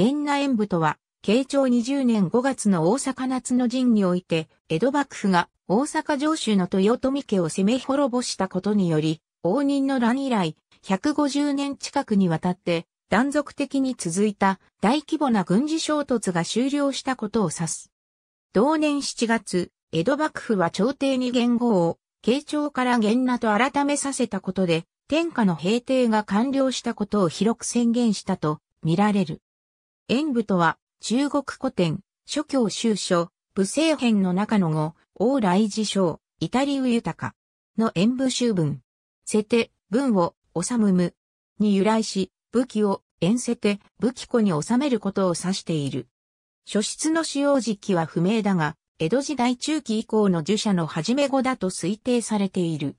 源内演武とは、慶長20年5月の大阪夏の陣において、江戸幕府が大阪城主の豊臣家を攻め滅ぼしたことにより、応仁の乱以来、150年近くにわたって、断続的に続いた大規模な軍事衝突が終了したことを指す。同年7月、江戸幕府は朝廷に元号を、慶長から元名と改めさせたことで、天下の平定が完了したことを広く宣言したと見られる。演武とは、中国古典、諸教修書、武政編の中の語、往来事象、イタリウ豊か、の演武修文。せて、文を、治むむ、に由来し、武器を、演せて、武器庫に収めることを指している。書室の使用時期は不明だが、江戸時代中期以降の儒者の始め語だと推定されている。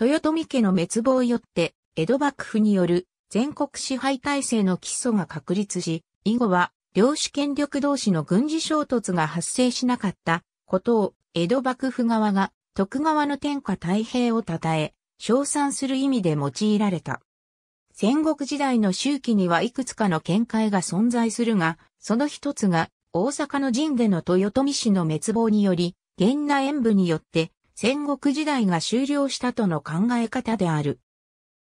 豊臣家の滅亡よって、江戸幕府による全国支配体制の基礎が確立し、以後は、領主権力同士の軍事衝突が発生しなかったことを、江戸幕府側が徳川の天下太平を称え、称賛する意味で用いられた。戦国時代の周期にはいくつかの見解が存在するが、その一つが、大阪の陣での豊臣氏の滅亡により、源内演武によって、戦国時代が終了したとの考え方である。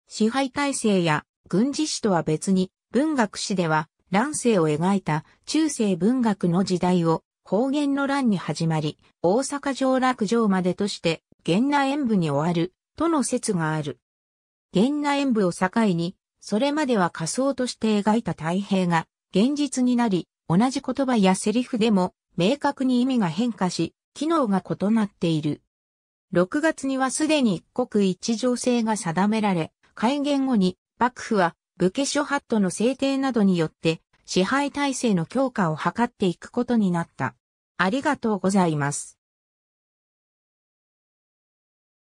支配体制や軍事史とは別に、文学史では、乱世を描いた中世文学の時代を方言の乱に始まり、大阪城落城までとして源内演武に終わるとの説がある。源内演武を境に、それまでは仮想として描いた太平が現実になり、同じ言葉やセリフでも明確に意味が変化し、機能が異なっている。6月にはすでに一国一城制が定められ、改元後に幕府は武家諸法度の制定などによって支配体制の強化を図っていくことになった。ありがとうございます。